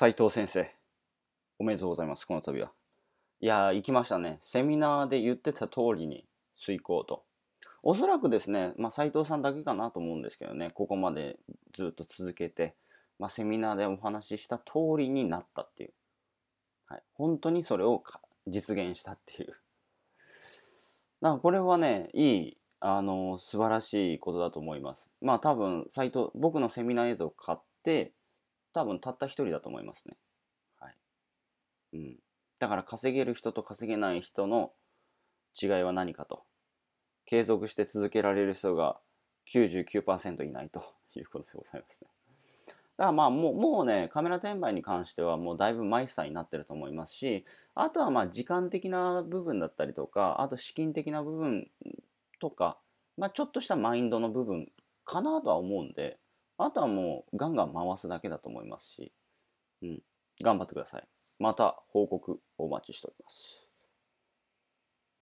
斉藤先生、おめでとうございます、この度は。いやー、行きましたね。セミナーで言ってた通りに遂行と。おそらくですね、まあ、斉藤さんだけかなと思うんですけどね、ここまでずっと続けて、まあ、セミナーでお話しした通りになったっていう。はい、本当にそれを実現したっていう。なんかこれはね、いい、あのー、素晴らしいことだと思います。まあ多分、サイト、僕のセミナー映像を買って、多分たった一人だと思いますね。はい。うん。だから稼げる人と稼げない人の違いは何かと。継続して続けられる人が99%いないということでございますね。だからまあもうもうねカメラ転売に関してはもうだいぶマイスターになってると思いますしあとはまあ時間的な部分だったりとかあと資金的な部分とか、まあ、ちょっとしたマインドの部分かなとは思うんであとはもうガンガン回すだけだと思いますし、うん、頑張ってください。また報告お待ちしております。